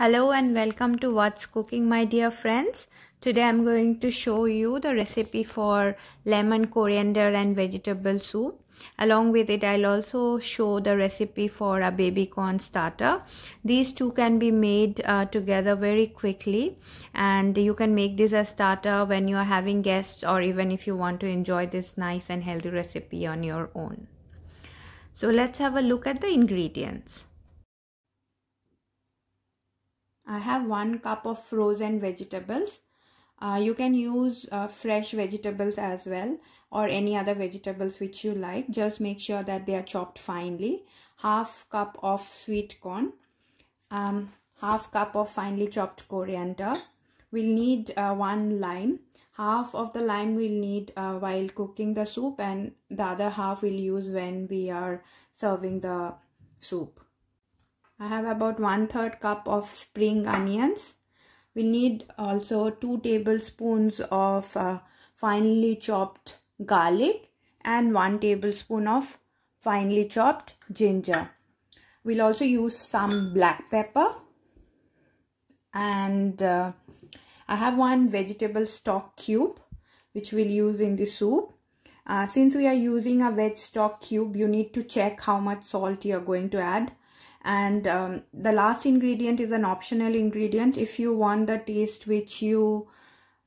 Hello and welcome to What's Cooking my dear friends. Today I'm going to show you the recipe for lemon coriander and vegetable soup. Along with it I'll also show the recipe for a baby corn starter. These two can be made uh, together very quickly and you can make this as starter when you are having guests or even if you want to enjoy this nice and healthy recipe on your own. So let's have a look at the ingredients. I have one cup of frozen vegetables. Uh, you can use uh, fresh vegetables as well or any other vegetables which you like. Just make sure that they are chopped finely. Half cup of sweet corn. Um, half cup of finely chopped coriander. We'll need uh, one lime. Half of the lime we'll need uh, while cooking the soup and the other half we'll use when we are serving the soup. I have about one third cup of spring onions. We need also two tablespoons of uh, finely chopped garlic and one tablespoon of finely chopped ginger. We'll also use some black pepper and uh, I have one vegetable stock cube which we'll use in the soup. Uh, since we are using a veg stock cube, you need to check how much salt you are going to add and um, the last ingredient is an optional ingredient if you want the taste which you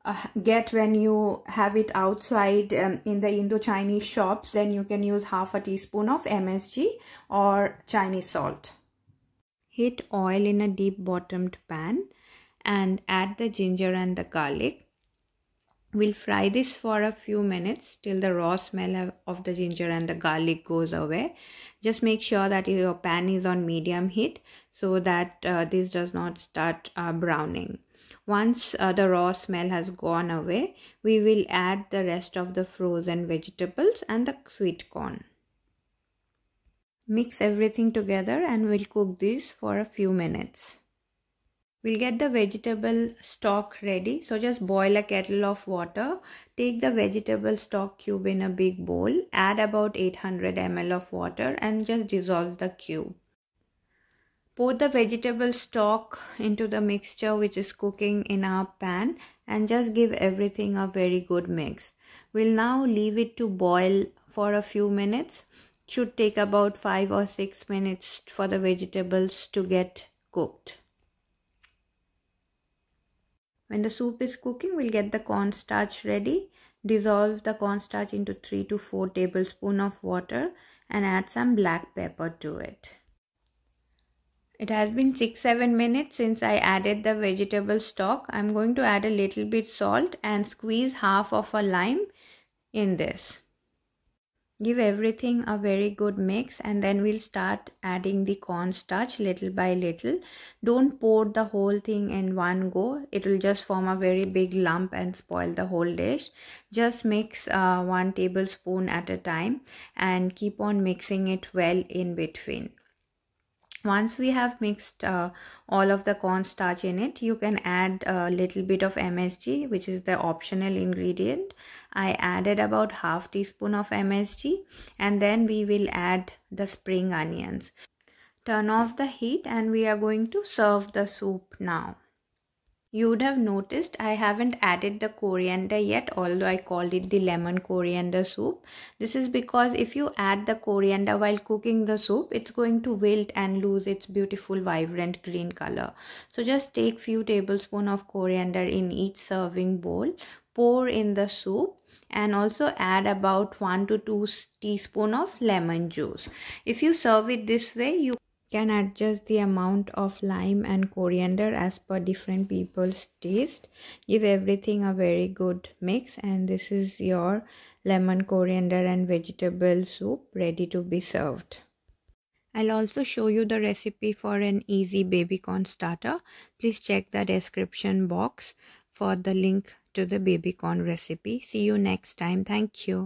uh, get when you have it outside um, in the Indo-Chinese shops then you can use half a teaspoon of MSG or Chinese salt. Heat oil in a deep bottomed pan and add the ginger and the garlic We'll fry this for a few minutes till the raw smell of the ginger and the garlic goes away. Just make sure that your pan is on medium heat so that uh, this does not start uh, browning. Once uh, the raw smell has gone away, we will add the rest of the frozen vegetables and the sweet corn. Mix everything together and we'll cook this for a few minutes we'll get the vegetable stock ready so just boil a kettle of water take the vegetable stock cube in a big bowl add about 800 ml of water and just dissolve the cube pour the vegetable stock into the mixture which is cooking in our pan and just give everything a very good mix we'll now leave it to boil for a few minutes it should take about 5 or 6 minutes for the vegetables to get cooked when the soup is cooking, we'll get the cornstarch ready. Dissolve the cornstarch into 3 to 4 tablespoon of water and add some black pepper to it. It has been 6-7 minutes since I added the vegetable stock. I'm going to add a little bit salt and squeeze half of a lime in this give everything a very good mix and then we'll start adding the cornstarch little by little don't pour the whole thing in one go it will just form a very big lump and spoil the whole dish just mix uh, one tablespoon at a time and keep on mixing it well in between once we have mixed uh, all of the cornstarch in it you can add a little bit of msg which is the optional ingredient i added about half teaspoon of msg and then we will add the spring onions turn off the heat and we are going to serve the soup now you would have noticed I haven't added the coriander yet although I called it the lemon coriander soup. This is because if you add the coriander while cooking the soup it's going to wilt and lose its beautiful vibrant green color. So just take few tablespoon of coriander in each serving bowl pour in the soup and also add about 1 to 2 teaspoon of lemon juice. If you serve it this way you can adjust the amount of lime and coriander as per different people's taste give everything a very good mix and this is your lemon coriander and vegetable soup ready to be served I'll also show you the recipe for an easy baby corn starter. Please check the description box for the link to the baby corn recipe. See you next time. Thank you.